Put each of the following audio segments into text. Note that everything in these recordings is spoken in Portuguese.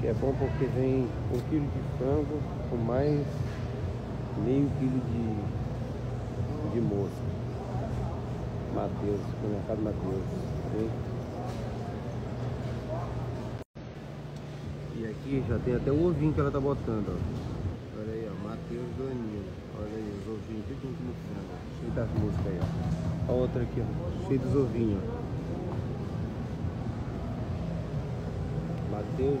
que é bom porque vem um quilo de frango com mais meio quilo de, de mosca. Mateus, supermercado Mateus. Tá e aqui já tem até o ovinho que ela tá botando, ó. Olha aí, ó, Matheus Danilo. Olha aí, os ovinhos, tudo no frango. Cheio das moscas aí, ó. A outra aqui, ó, cheio dos ovinhos, ó. Matheus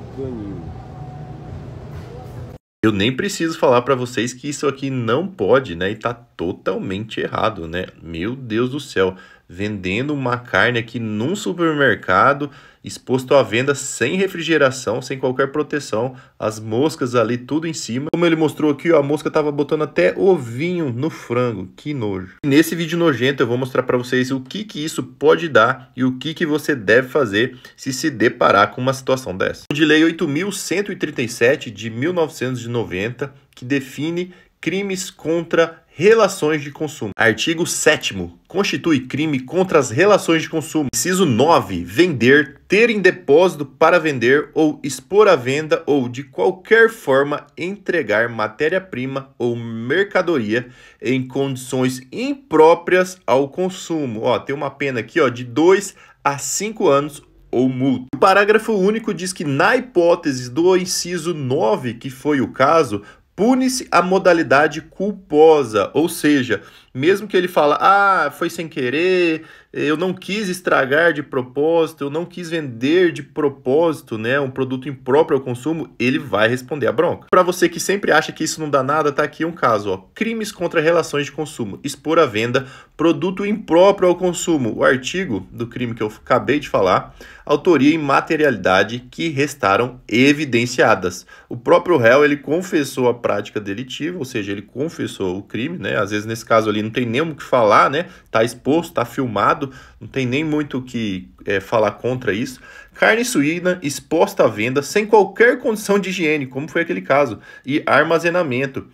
Eu nem preciso falar para vocês que isso aqui não pode, né? E tá totalmente errado, né? Meu Deus do céu vendendo uma carne aqui num supermercado, exposto à venda sem refrigeração, sem qualquer proteção, as moscas ali tudo em cima. Como ele mostrou aqui, ó, a mosca tava botando até ovinho no frango, que nojo. E nesse vídeo nojento eu vou mostrar para vocês o que que isso pode dar e o que que você deve fazer se se deparar com uma situação dessa. de lei 8137 de 1990 que define crimes contra relações de consumo. Artigo 7 constitui crime contra as relações de consumo. Inciso 9. Vender, ter em depósito para vender ou expor à venda ou de qualquer forma entregar matéria-prima ou mercadoria em condições impróprias ao consumo. Ó, tem uma pena aqui, ó, de 2 a 5 anos ou multa. O parágrafo único diz que, na hipótese do inciso 9, que foi o caso, pune-se a modalidade culposa, ou seja, mesmo que ele fala, ah, foi sem querer, eu não quis estragar de propósito, eu não quis vender de propósito, né, um produto impróprio ao consumo, ele vai responder a bronca. Para você que sempre acha que isso não dá nada, tá aqui um caso, ó, crimes contra relações de consumo, expor à venda produto impróprio ao consumo, o artigo do crime que eu acabei de falar, autoria e materialidade que restaram evidenciadas. O próprio réu, ele confessou a prática delitiva, ou seja, ele confessou o crime, né? Às vezes nesse caso ali não tem nem o que falar, né? Tá exposto, tá filmado, não tem nem muito o que é, falar contra isso. Carne suína exposta à venda sem qualquer condição de higiene, como foi aquele caso, e armazenamento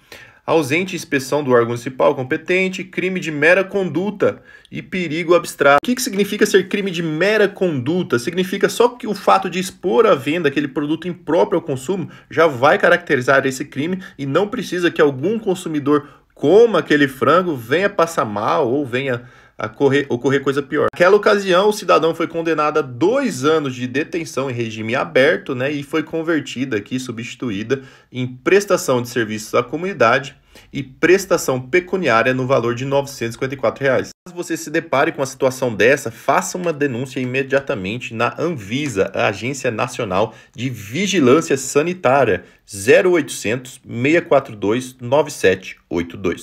ausente inspeção do órgão municipal competente, crime de mera conduta e perigo abstrato. O que, que significa ser crime de mera conduta? Significa só que o fato de expor à venda aquele produto impróprio ao consumo já vai caracterizar esse crime e não precisa que algum consumidor coma aquele frango, venha passar mal ou venha a correr, ocorrer coisa pior. Naquela ocasião, o cidadão foi condenado a dois anos de detenção em regime aberto né, e foi convertida aqui, substituída em prestação de serviços à comunidade e prestação pecuniária no valor de R$ 954. Reais. Caso você se depare com uma situação dessa, faça uma denúncia imediatamente na Anvisa, a Agência Nacional de Vigilância Sanitária, 0800 642 9782.